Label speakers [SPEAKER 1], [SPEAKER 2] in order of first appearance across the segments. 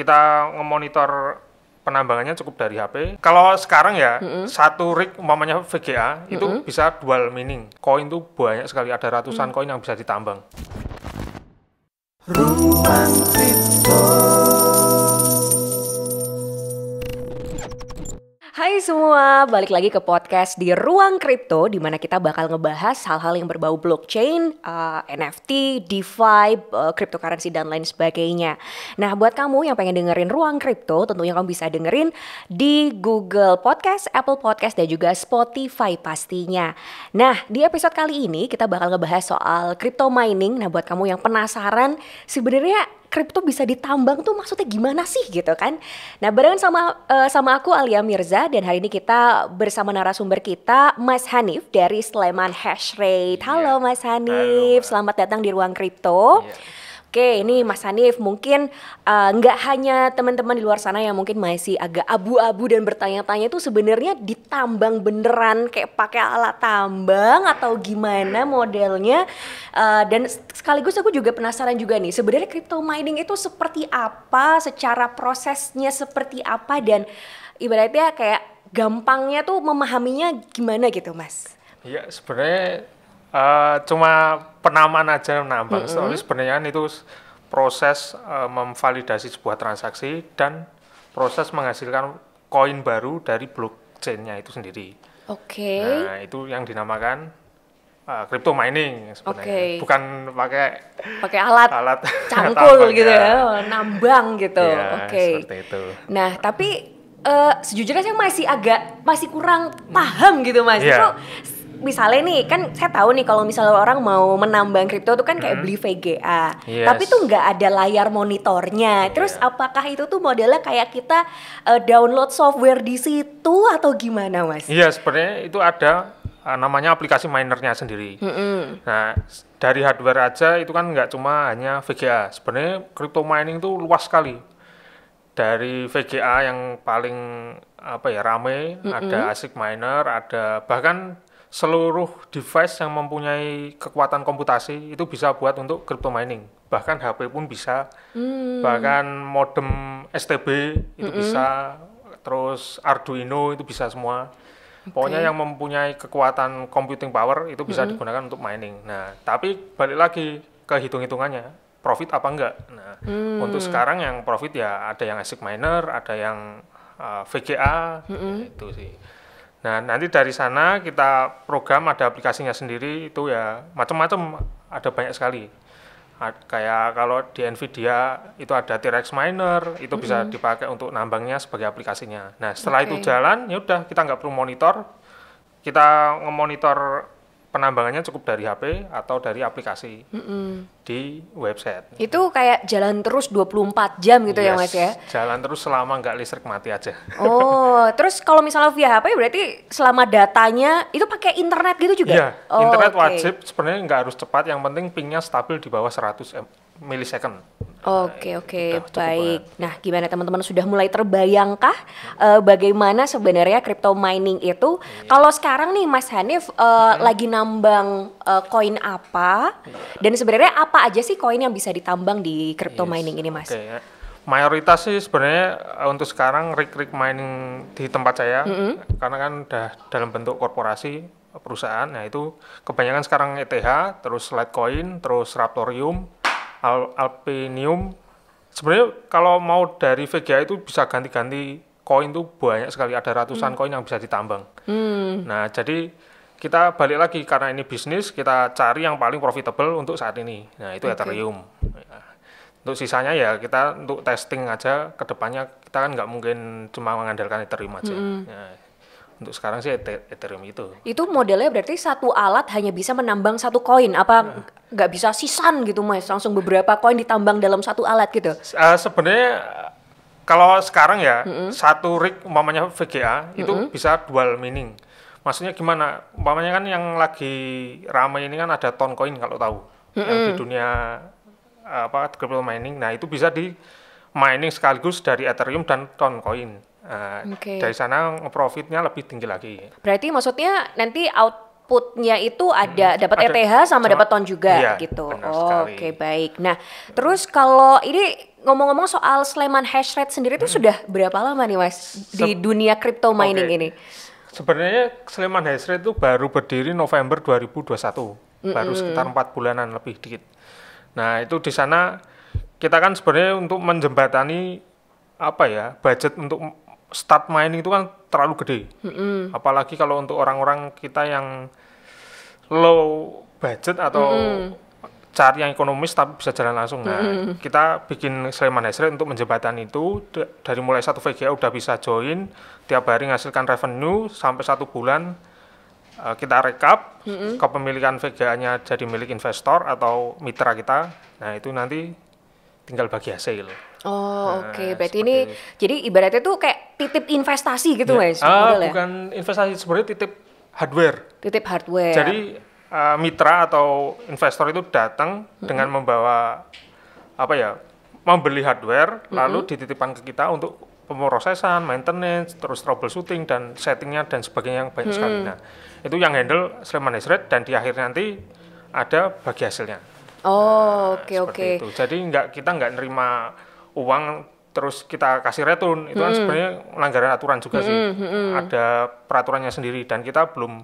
[SPEAKER 1] kita memonitor penambangannya cukup dari HP. Kalau sekarang ya mm -hmm. satu rig umpamanya VGA itu mm -hmm. bisa dual mining. Koin itu banyak sekali ada ratusan mm. koin mm -hmm. yang bisa ditambang. Ruang
[SPEAKER 2] semua, balik lagi ke podcast di Ruang Kripto di mana kita bakal ngebahas hal-hal yang berbau blockchain, uh, eh, NFT, DeFi, uh, cryptocurrency dan lain sebagainya. Nah, buat kamu yang pengen dengerin Ruang Kripto, tentunya kamu bisa dengerin di Google Podcast, Apple Podcast dan juga Spotify pastinya. Nah, di episode kali ini kita bakal ngebahas soal crypto mining. Nah, buat kamu yang penasaran sebenarnya kripto bisa ditambang tuh maksudnya gimana sih gitu kan? Nah barengan sama uh, sama aku Alia Mirza dan hari ini kita bersama narasumber kita Mas Hanif dari Sleman Hashrate. Iya. Halo Mas Hanif, Halo. selamat datang di ruang kripto. Yeah. Oke, ini Mas Hanif mungkin eh, nggak uh, hanya teman-teman di luar sana yang mungkin masih agak abu-abu dan bertanya-tanya itu sebenarnya ditambang beneran kayak pakai alat tambang atau gimana modelnya? Uh, dan sekaligus aku juga penasaran juga nih, sebenarnya crypto mining itu seperti apa, secara prosesnya seperti apa dan ibaratnya kayak gampangnya tuh memahaminya gimana gitu, Mas?
[SPEAKER 1] Iya sebenarnya Uh, cuma penamaan aja nambang Mm -hmm. Tapi sebenarnya kan itu proses uh, memvalidasi sebuah transaksi dan proses menghasilkan koin baru dari blockchain-nya itu sendiri.
[SPEAKER 2] Oke. Okay. Nah,
[SPEAKER 1] itu yang dinamakan uh, crypto mining sebenarnya. Okay. Bukan pakai
[SPEAKER 2] pakai alat alat
[SPEAKER 1] cangkul gitu ya.
[SPEAKER 2] ya, nambang gitu. Ya, Oke. Okay. Seperti itu. Nah, tapi uh, sejujurnya saya masih agak masih kurang hmm. paham gitu Mas. Yeah. Itu misalnya nih kan saya tahu nih kalau misalnya orang mau menambang kripto tuh kan kayak hmm. beli VGA yes. tapi tuh nggak ada layar monitornya iya. terus apakah itu tuh modelnya kayak kita uh, download software di situ atau gimana mas?
[SPEAKER 1] Iya yeah, sebenarnya itu ada uh, namanya aplikasi minernya sendiri. Mm -hmm. Nah dari hardware aja itu kan nggak cuma hanya VGA sebenarnya crypto mining tuh luas sekali dari VGA yang paling apa ya rame mm -hmm. ada ASIC miner ada bahkan seluruh device yang mempunyai kekuatan komputasi itu bisa buat untuk crypto mining. Bahkan HP pun bisa, hmm. bahkan modem STB itu hmm bisa, terus Arduino itu bisa semua. Okay. Pokoknya yang mempunyai kekuatan computing power itu bisa hmm. digunakan untuk mining. Nah, tapi balik lagi ke hitung-hitungannya, profit apa enggak? Nah, hmm. untuk sekarang yang profit ya ada yang ASIC miner, ada yang uh, eh, VGA, hmm ya itu sih. Nah, nanti dari sana kita program ada aplikasinya sendiri itu ya macam-macam ada banyak sekali. Ad, kayak kalau di Nvidia itu ada T-Rex Miner, itu mm -hmm. bisa dipakai untuk nambangnya sebagai aplikasinya. Nah, setelah okay. itu jalan ya udah kita nggak perlu monitor. Kita ngemonitor penambangannya cukup dari HP atau dari aplikasi mm -hmm. di website.
[SPEAKER 2] Itu kayak jalan terus 24 jam gitu yes, ya Mas ya?
[SPEAKER 1] jalan terus selama nggak listrik mati aja.
[SPEAKER 2] Oh, terus kalau misalnya via HP berarti selama datanya itu pakai internet gitu juga? Iya, oh, internet okay. wajib
[SPEAKER 1] sebenarnya nggak harus cepat, yang penting pingnya stabil di bawah 100 M millisecond.
[SPEAKER 2] Oke nah, oke okay. baik. Banget. Nah gimana teman-teman sudah mulai terbayangkah uh, bagaimana sebenarnya crypto mining itu? Hmm. Kalau sekarang nih Mas Hanif uh, hmm. lagi nambang eh, koin uh, apa? Iya. Dan sebenarnya apa aja sih koin yang bisa ditambang di crypto yes. mining ini Mas? Okay.
[SPEAKER 1] Mayoritas sih sebenarnya untuk sekarang rig-rig mining di tempat saya -hmm. karena kan udah dalam bentuk korporasi perusahaan. Nah itu kebanyakan sekarang ETH, terus Litecoin, terus Raptorium al alpinium sebenarnya kalau mau dari VGA itu bisa ganti-ganti koin tuh banyak sekali ada ratusan hmm. koin hmm. yang bisa ditambang hmm. nah jadi kita balik lagi karena ini bisnis kita cari yang paling profitable untuk saat ini nah itu okay. Ethereum ya. untuk sisanya ya kita untuk testing aja kedepannya kita kan nggak mungkin cuma mengandalkan Ethereum aja hmm. nah, untuk sekarang sih Ethereum itu.
[SPEAKER 2] Itu modelnya berarti satu alat hanya bisa menambang satu koin, apa nah. nggak nah. bisa sisan gitu mas? Langsung beberapa koin ditambang dalam satu alat gitu?
[SPEAKER 1] Uh, Sebenarnya kalau sekarang ya mm -hmm. satu rig umpamanya VGA itu mm -hmm. bisa dual mining. Maksudnya gimana? Umpamanya kan yang lagi ramai ini kan ada ton koin kalau tahu mm -hmm. yang di dunia apa crypto mining. Nah itu bisa di mining sekaligus dari Ethereum dan ton koin. Eh, okay. Dari sana profitnya lebih tinggi lagi.
[SPEAKER 2] Berarti maksudnya nanti outputnya itu ada hmm, dapat ETH sama, dapat ton juga iya, gitu. Oh, Oke okay, baik. Nah terus kalau ini ngomong-ngomong soal Sleman hash rate sendiri itu hmm. sudah berapa lama nih mas di Se dunia crypto mining okay. ini?
[SPEAKER 1] Sebenarnya Sleman hash rate itu baru berdiri November 2021, mm -hmm. baru sekitar empat bulanan lebih dikit. Nah itu di sana kita kan sebenarnya untuk menjembatani apa ya budget untuk start main itu kan terlalu gede. Mm-hmm. Apalagi kalau untuk orang-orang kita yang low budget atau mm-hmm. cari yang ekonomis tapi bisa jalan langsung. Nah, mm-hmm. kita bikin Sleman Hesret untuk menjembatan itu dari mulai satu VGA udah bisa join, tiap hari menghasilkan revenue sampai satu bulan uh, kita rekap mm-hmm. kepemilikan VGA-nya jadi milik investor atau mitra kita. Nah, itu nanti tinggal bagi hasil. Gitu. Oh nah, oke, okay. berarti ini ini
[SPEAKER 2] jadi ibaratnya tuh kayak titip investasi gitu yeah. mas? Ah uh, bukan
[SPEAKER 1] investasi sebenarnya titip hardware.
[SPEAKER 2] Titip hardware. Jadi
[SPEAKER 1] uh, mitra atau investor itu datang mm-hmm. dengan membawa apa ya, membeli hardware mm-hmm. lalu dititipkan ke kita untuk pemrosesan, maintenance, terus troubleshooting dan settingnya dan sebagainya yang banyak mm-hmm. sekali. Nah itu yang handle Sleman Hesret dan di akhir nanti ada bagi hasilnya.
[SPEAKER 2] Oh eh, oke oke.
[SPEAKER 1] Jadi nggak kita nggak nerima uang terus kita kasih return itu hmm. kan sebenarnya pelanggaran aturan juga hmm, sih. Hmm, Ada peraturannya sendiri dan kita belum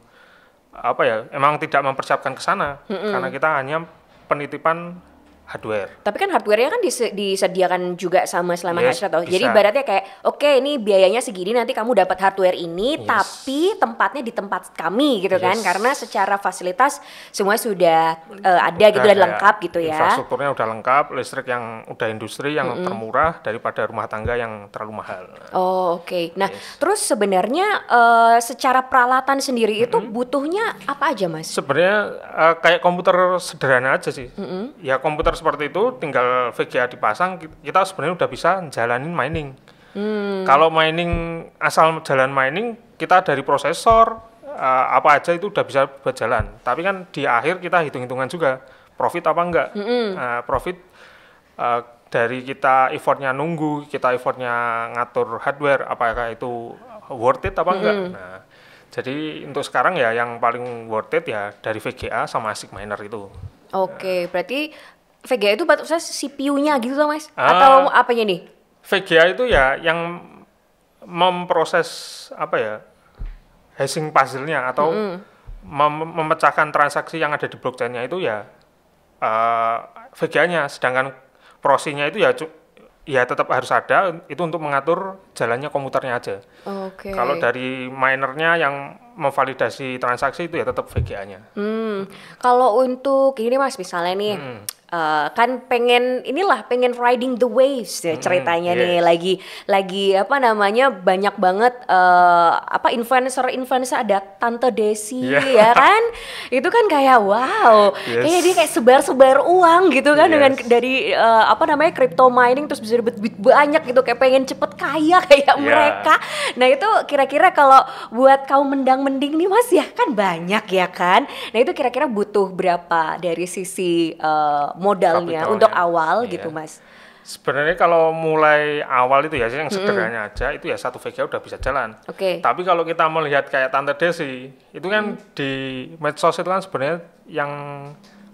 [SPEAKER 1] apa ya emang tidak mempersiapkan ke sana hmm, karena kita hanya penitipan hardware.
[SPEAKER 2] Tapi kan hardware-nya kan disediakan juga sama selama yes, Hasrat Jadi ibaratnya kayak oke okay, ini biayanya segini nanti kamu dapat hardware ini yes. tapi tempatnya di tempat kami gitu kan. yes. kan karena secara fasilitas semua sudah uh, ada udah, gitu dan lengkap gitu ya. Infrastrukturnya
[SPEAKER 1] udah lengkap, listrik yang udah industri yang mm -hmm. termurah daripada rumah tangga yang terlalu mahal.
[SPEAKER 2] Oh, oke. Okay. Nah, yes. terus sebenarnya uh, secara peralatan sendiri mm -hmm. itu butuhnya apa aja, Mas?
[SPEAKER 1] Sebenarnya uh, kayak komputer sederhana aja sih. Mm -hmm. Ya komputer seperti itu tinggal VGA dipasang kita sebenarnya udah bisa jalanin mining hmm. kalau mining asal jalan mining kita dari prosesor uh, apa aja itu udah bisa berjalan tapi kan di akhir kita hitung-hitungan juga profit apa enggak -hmm. uh, profit uh, dari kita effortnya nunggu kita effortnya ngatur hardware apakah itu worth it apa enggak hmm. nah jadi untuk sekarang ya yang paling worth it ya dari VGA sama ASIC miner itu. Oke, okay,
[SPEAKER 2] berarti VGA itu batu saya CPU-nya gitu loh mas? Uh, Atau apanya nih?
[SPEAKER 1] VGA itu ya yang memproses apa ya hashing puzzle-nya atau mm -hmm. mem memecahkan transaksi yang ada di blockchain-nya itu ya uh, eh, VGA-nya, sedangkan prosinya itu ya ya tetap harus ada itu untuk mengatur jalannya komputernya aja. Okay. Kalau dari minernya yang memvalidasi transaksi itu ya tetap VGA-nya.
[SPEAKER 2] Hmm. Kalau untuk ini Mas misalnya nih hmm uh, kan pengen inilah pengen riding the waves ya ceritanya mm, yes. nih lagi lagi apa namanya banyak banget uh, apa influencer influencer ada tante Desi yeah. ya kan itu kan kayak wow yes. kayak dia kayak sebar sebar uang gitu kan yes. dengan dari uh, apa namanya crypto mining terus bisa dapat banyak gitu kayak pengen cepet kaya kayak yeah. mereka nah itu kira-kira kalau buat kaum mendang mending nih mas ya kan banyak ya kan nah itu kira-kira butuh berapa dari sisi uh, modalnya Kapitalnya. untuk iya. awal iya. gitu mas
[SPEAKER 1] sebenarnya kalau mulai awal itu ya yang sederhananya mm -hmm. aja itu ya satu VGA udah bisa jalan. Oke. Okay. Tapi kalau kita melihat kayak Tante Desi itu kan mm. di medsos itu kan sebenarnya yang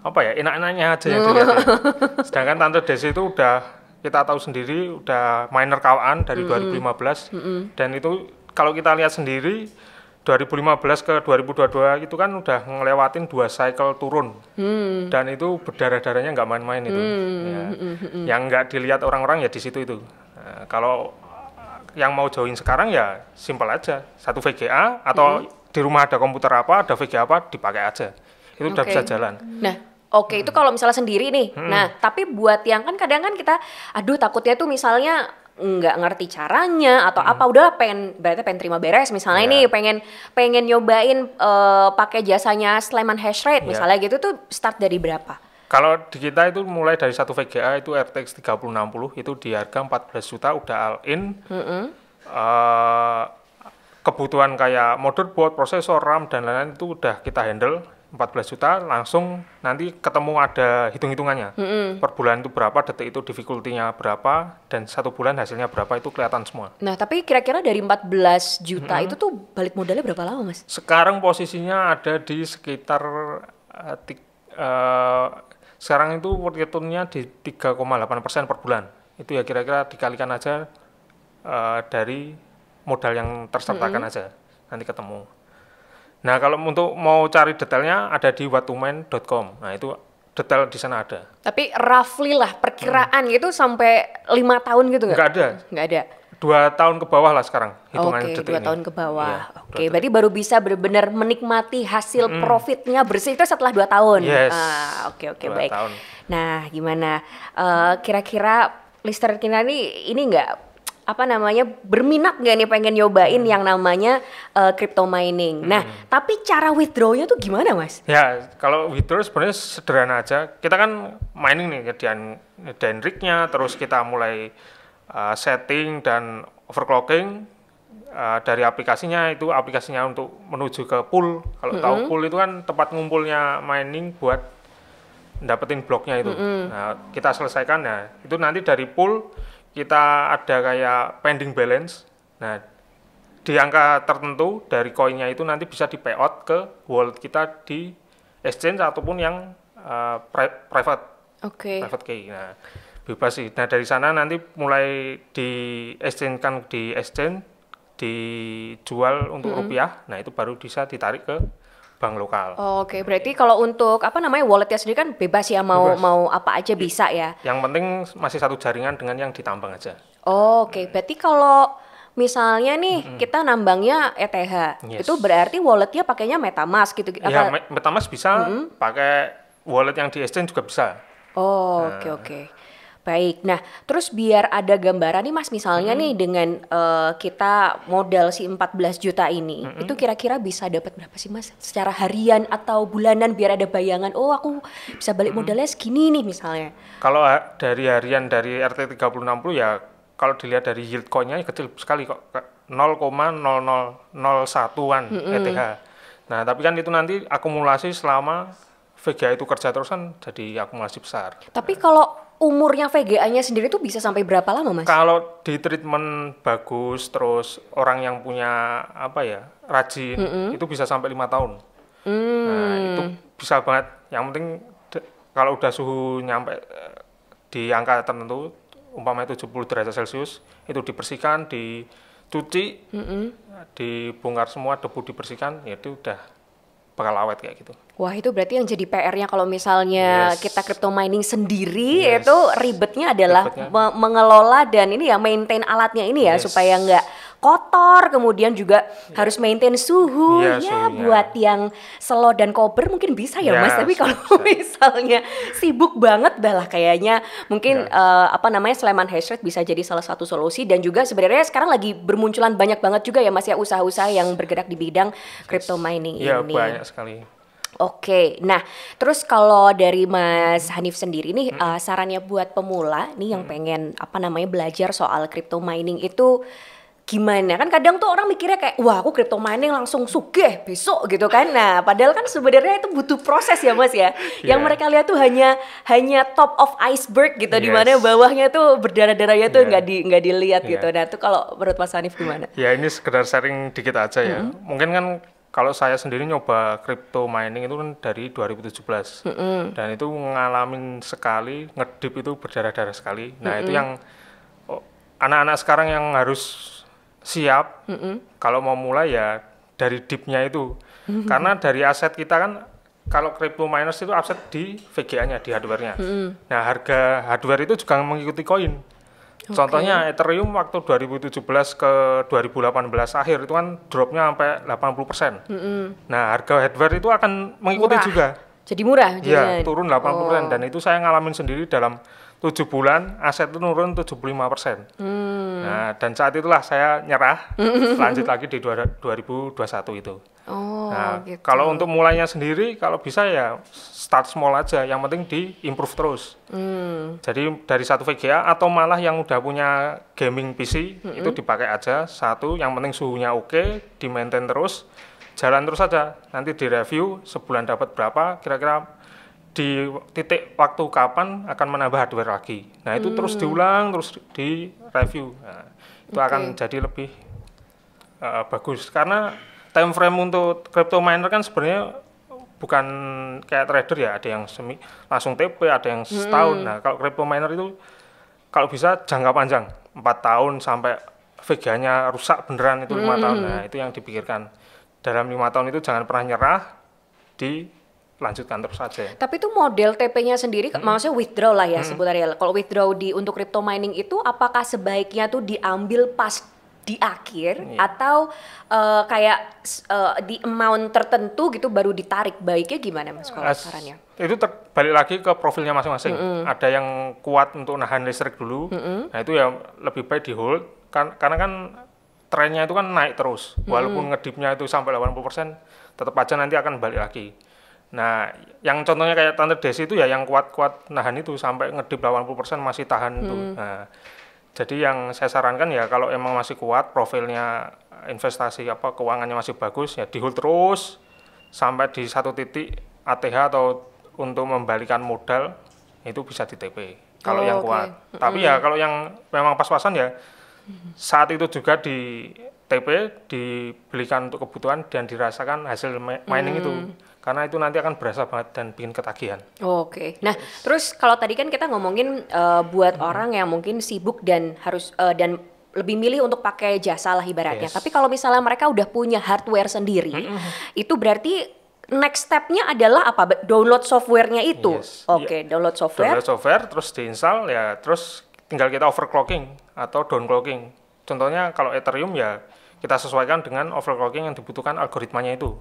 [SPEAKER 1] apa ya enak-enaknya aja yang mm. dilihat. Ya. Sedangkan Tante Desi itu udah kita tahu sendiri udah minor kawan dari mm -hmm. 2015 mm -hmm. dan itu kalau kita lihat sendiri 2015 ke 2022 itu kan udah ngelewatin dua cycle turun hmm. dan itu berdarah darahnya nggak main-main itu hmm. Ya. Hmm, hmm, hmm. yang nggak dilihat orang-orang ya di situ itu nah, kalau yang mau join sekarang ya simpel aja satu VGA atau hmm. di rumah ada komputer apa ada VGA apa dipakai aja itu okay. udah bisa jalan
[SPEAKER 2] nah Oke, okay, hmm. itu kalau misalnya sendiri nih. Hmm. Nah, tapi buat yang kan kadang kan kita, aduh takutnya tuh misalnya nggak ngerti caranya atau hmm. apa udah pengen berarti pengen terima beres misalnya yeah. nih pengen pengen nyobain uh, pakai jasanya Sleman hash rate yeah. misalnya gitu tuh start dari berapa?
[SPEAKER 1] Kalau di kita itu mulai dari satu VGA itu RTX 3060 itu di harga 14 juta udah all in. Mm -hmm. uh, kebutuhan kayak motherboard, prosesor, RAM dan lain-lain itu udah kita handle 14 juta langsung nanti ketemu ada hitung-hitungannya. Mm -hmm. Per bulan itu berapa, detik itu difficulty-nya berapa, dan satu bulan hasilnya berapa itu kelihatan semua.
[SPEAKER 2] Nah, tapi kira-kira dari 14 juta mm -hmm. itu tuh balik modalnya berapa lama, Mas?
[SPEAKER 1] Sekarang posisinya ada di sekitar uh, eh, tik, uh, eh, sekarang itu returnnya di 3,8 persen per bulan. Itu ya kira-kira dikalikan aja uh, dari modal yang tersertakan mm -hmm. aja, nanti ketemu. Nah, kalau untuk mau cari detailnya ada di watumen.com. Nah, itu detail di sana ada.
[SPEAKER 2] Tapi roughly lah perkiraan hmm. gitu sampai lima tahun gitu nggak? Nggak ada. Nggak ada.
[SPEAKER 1] Dua tahun ke bawah lah sekarang hitungan Oke, dua ini. tahun ke
[SPEAKER 2] bawah. Ya, Oke, okay, berarti baru bisa benar-benar menikmati hasil hmm. profitnya bersih itu setelah dua tahun. Yes. Ah, oke, uh, oke, okay, okay, baik. Tahun. Nah, gimana? Eh, kira-kira uh, kira Kina ini ini nggak apa namanya berminat gak nih pengen nyobain hmm. yang namanya uh, crypto mining. Nah, hmm. Nah, tapi cara withdrawnya tuh gimana, Mas?
[SPEAKER 1] Ya, kalau withdraw sebenarnya sederhana aja. Kita kan mining nih kemudian dendriknya terus kita mulai uh, setting dan overclocking uh, dari aplikasinya itu aplikasinya untuk menuju ke pool. Kalau hmm. tahu pool itu kan tempat ngumpulnya mining buat dapetin bloknya itu. Hmm. Nah, kita selesaikan ya. Itu nanti dari pool kita ada kayak pending balance. Nah, di angka tertentu dari koinnya itu nanti bisa di payout ke wallet kita di exchange ataupun yang uh, pri private. Oke. Okay. Private key. Nah, bebas sih. Nah, dari sana nanti mulai di exchange kan di exchange dijual untuk mm -hmm. rupiah. Nah, itu baru bisa ditarik ke bank lokal.
[SPEAKER 2] Oh, Oke, okay. berarti kalau untuk apa namanya wallet ya sendiri kan bebas ya mau bebas. mau apa aja bisa ya.
[SPEAKER 1] Yang penting masih satu jaringan dengan yang ditambang aja.
[SPEAKER 2] Oh, Oke, okay. berarti kalau misalnya nih mm -hmm. kita nambangnya ETH, yes. itu berarti walletnya pakainya MetaMask gitu? Ya,
[SPEAKER 1] MetaMask bisa mm -hmm. pakai wallet yang di exchange juga bisa.
[SPEAKER 2] Oh, oke nah. oke. okay. Baik. Nah, terus biar ada gambaran nih Mas misalnya hmm. nih dengan uh, kita modal si 14 juta ini, hmm. itu kira-kira bisa dapat berapa sih Mas secara harian atau bulanan biar ada bayangan, oh aku bisa balik hmm. modalnya segini nih misalnya.
[SPEAKER 1] Kalau dari harian dari RT 3060 ya kalau dilihat dari yield coinnya ya kecil sekali kok 0,0001-an hmm. ETH. Nah, tapi kan itu nanti akumulasi selama VGA itu kerja terusan kan jadi akumulasi besar.
[SPEAKER 2] Tapi kalau umurnya VGA-nya sendiri tuh bisa sampai berapa lama, Mas?
[SPEAKER 1] Kalau di treatment bagus terus orang yang punya apa ya, rajin, mm -hmm. itu bisa sampai lima tahun. Mm. Nah, itu hmm. bisa banget. Yang penting kalau udah suhu nyampe eh, di angka tertentu, umpamanya 70 derajat Celcius, itu dibersihkan, dicuci, mm -hmm. dibongkar semua debu dibersihkan, ya itu udah pengelawet lawet kayak gitu.
[SPEAKER 2] Wah itu berarti yang jadi PR-nya kalau misalnya yes. kita crypto mining sendiri yes. itu ribetnya adalah ribetnya. mengelola dan ini ya maintain alatnya ini ya yes. supaya nggak kotor, kemudian juga yeah. harus maintain suhu. Yeah, ya, suhunya. buat yang selo dan kober mungkin bisa ya, yeah, Mas. Iya, Tapi kalau misalnya sibuk banget lah kayaknya mungkin yeah. Iya. uh, apa namanya Sleman hashtag bisa jadi salah satu solusi dan juga sebenarnya sekarang lagi bermunculan banyak banget juga ya Mas ya usaha-usaha yang bergerak di bidang crypto mining yeah, ini. banyak sekali. Oke, nah terus kalau dari Mas hmm. Hanif sendiri nih hmm. uh, sarannya buat pemula nih yang hmm. pengen apa namanya belajar soal crypto mining itu gimana kan kadang tuh orang mikirnya kayak wah aku crypto mining langsung sugeh besok gitu kan nah padahal kan sebenarnya itu butuh proses ya mas ya yeah. yang mereka lihat tuh hanya hanya top of iceberg gitu yes. mana bawahnya tuh berdarah-darahnya tuh iya. nggak yeah. di nggak dilihat yeah. gitu nah itu kalau menurut mas Hanif gimana
[SPEAKER 1] ya yeah, ini sekedar sharing dikit aja ya mm -hmm. mungkin kan kalau saya sendiri nyoba crypto mining itu kan dari 2017 mm -hmm. dan itu ngalamin sekali ngedip itu berdarah-darah sekali nah mm -hmm. itu yang oh, anak-anak sekarang yang harus siap mm -hmm. kalau mau mulai ya dari dipnya itu mm -hmm. karena dari aset kita kan kalau crypto miners itu aset di VGA-nya di hardware-nya. Mm. Nah, harga hardware itu juga mengikuti koin.
[SPEAKER 2] Okay. Contohnya
[SPEAKER 1] Ethereum waktu 2017 ke 2018 akhir itu kan dropnya sampai 80 persen. Mm -hmm. Nah harga hardware itu akan mengikuti murah. juga.
[SPEAKER 2] Jadi murah? Iya turun 80 persen oh.
[SPEAKER 1] dan itu saya ngalamin sendiri dalam tujuh bulan aset itu nurun 75%. Hmm. Nah, dan saat itulah saya nyerah lanjut lagi di 2021 itu. Oh, nah, gitu. kalau untuk mulainya sendiri kalau bisa ya start small aja, yang penting di improve terus. Hmm. Jadi dari satu VGA atau malah yang udah punya gaming PC hmm. itu dipakai aja satu, yang penting suhunya oke, okay, di maintain terus, jalan terus aja. Nanti di review sebulan dapat berapa, kira-kira di titik waktu kapan akan menambah hardware lagi. Nah itu hmm. terus diulang, terus di review. Nah, itu okay. akan jadi lebih uh, bagus karena time frame untuk crypto miner kan sebenarnya bukan kayak trader ya, ada yang semi langsung TP, ada yang hmm. setahun. Hmm. Nah kalau crypto miner itu kalau bisa jangka panjang, empat tahun sampai VGA-nya rusak beneran itu lima hmm. tahun. Nah itu yang dipikirkan dalam lima tahun itu jangan pernah nyerah di lanjutkan terus saja.
[SPEAKER 2] Tapi itu model TP-nya sendiri, hmm. maksudnya withdraw lah ya hmm. sebenarnya. Kalau withdraw di untuk crypto mining itu, apakah sebaiknya tuh diambil pas di akhir hmm. atau uh, kayak uh, di amount tertentu gitu baru ditarik baiknya gimana mas kalau As, sarannya
[SPEAKER 1] itu ter balik lagi ke profilnya masing-masing -hmm. ada yang kuat untuk nahan listrik dulu -hmm. nah itu ya lebih baik di hold kan karena kan trennya itu kan naik terus walaupun -hmm. ngedipnya itu sampai 80% tetap aja nanti akan balik lagi Nah, yang contohnya kayak Tante Desi itu ya yang kuat-kuat nahan itu sampai ngedip 80% masih tahan hmm. tuh. Nah, jadi yang saya sarankan ya kalau emang masih kuat profilnya investasi apa keuangannya masih bagus ya dihold terus sampai di satu titik ATH atau untuk membalikan modal itu bisa di TP kalau oh, yang kuat. Okay. Tapi mm -hmm. ya kalau yang memang pas-pasan ya mm-hmm. saat itu juga di TP dibelikan untuk kebutuhan dan dirasakan hasil mining mm -hmm. itu karena itu nanti akan berasa banget dan bikin ketagihan.
[SPEAKER 2] Oke. Okay. Nah, yes. terus kalau tadi kan kita ngomongin uh, buat hmm. orang yang mungkin sibuk dan harus uh, dan lebih milih untuk pakai jasa lah ibaratnya. Yes. Tapi kalau misalnya mereka udah punya hardware sendiri, hmm. itu berarti next stepnya adalah apa? Download softwarenya itu. Yes. Oke, okay, iya. download
[SPEAKER 1] software. Download software, terus diinstal ya, terus tinggal kita overclocking atau downclocking. Contohnya kalau Ethereum ya kita sesuaikan dengan overclocking yang dibutuhkan algoritmanya itu.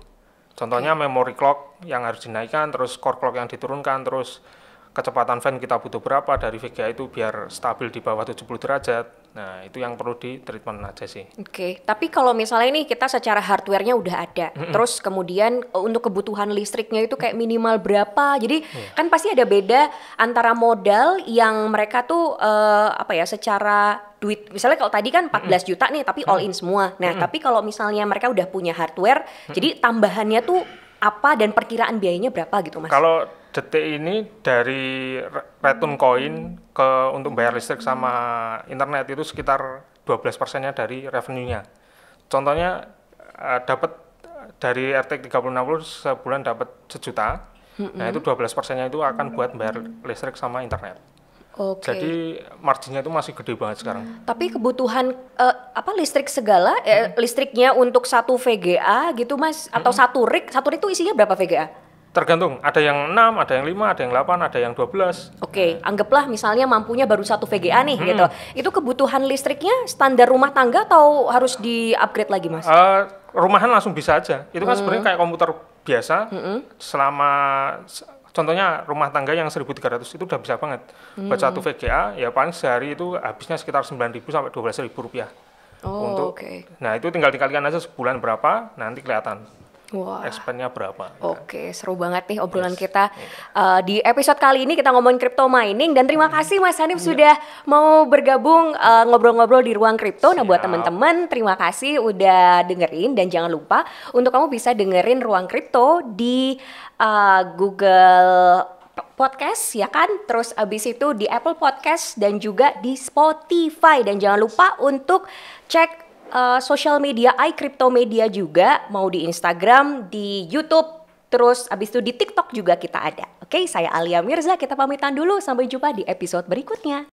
[SPEAKER 1] Contohnya okay. Iya. memory clock yang harus dinaikkan, terus core clock yang diturunkan, terus kecepatan fan kita butuh berapa dari VGA itu biar stabil di bawah 70 derajat. Nah, itu yang perlu di treatment aja sih.
[SPEAKER 2] Oke, okay. tapi kalau misalnya ini kita secara hardware-nya udah ada, mm -hmm. terus kemudian e, untuk kebutuhan listriknya itu kayak minimal berapa? Jadi yeah. kan pasti ada beda antara modal yang mereka tuh uh, apa ya, secara duit misalnya kalau tadi kan 14 mm -hmm. juta nih tapi all in semua. Nah, mm -hmm. tapi kalau misalnya mereka udah punya hardware, mm -hmm. jadi tambahannya tuh apa dan perkiraan biayanya berapa gitu, Mas?
[SPEAKER 1] Kalau detik ini dari return coin ke untuk bayar listrik sama internet itu sekitar 12 persennya dari revenue-nya. Contohnya eh, dapat eh, dari RT 3060 sebulan dapat sejuta. Nah, itu 12 persennya itu akan buat bayar listrik sama internet. Okay. Jadi marginnya itu masih gede banget sekarang.
[SPEAKER 2] Tapi kebutuhan uh, apa listrik segala hmm. eh, listriknya untuk satu VGA gitu Mas atau satu rig, satu rig itu isinya berapa VGA?
[SPEAKER 1] Tergantung, ada yang 6, ada yang 5, ada yang 8, ada yang 12. Oke,
[SPEAKER 2] okay. anggaplah misalnya mampunya baru satu VGA nih hmm. gitu. Itu kebutuhan listriknya standar rumah tangga atau harus di-upgrade lagi, Mas? Uh,
[SPEAKER 1] rumahan langsung bisa aja. Itu kan hmm. sebenarnya kayak komputer biasa hmm. selama contohnya rumah tangga yang 1300 itu udah bisa banget. Hmm. Buat satu VGA ya paling sehari itu habisnya sekitar 9000 sampai 12000 rupiah.
[SPEAKER 2] Oh, untuk okay.
[SPEAKER 1] nah itu tinggal dikalikan aja sebulan berapa nanti kelihatan Wah. Expandnya berapa?
[SPEAKER 2] Oke, okay, seru banget nih obrolan yes. kita yeah. uh, di episode kali ini kita ngomongin crypto mining dan terima hmm. kasih Mas Hanif yeah. sudah mau bergabung ngobrol eh, ngobrol-ngobrol di ruang kripto. Nah, buat teman-teman terima kasih udah dengerin dan jangan lupa untuk kamu bisa dengerin ruang crypto di uh, Google podcast ya kan terus abis itu di Apple Podcast dan juga di Spotify dan jangan lupa untuk cek uh, social media media juga mau di Instagram, di YouTube, terus abis itu di TikTok juga kita ada. Oke, saya Alia Mirza, kita pamitan
[SPEAKER 1] dulu sampai jumpa di episode berikutnya.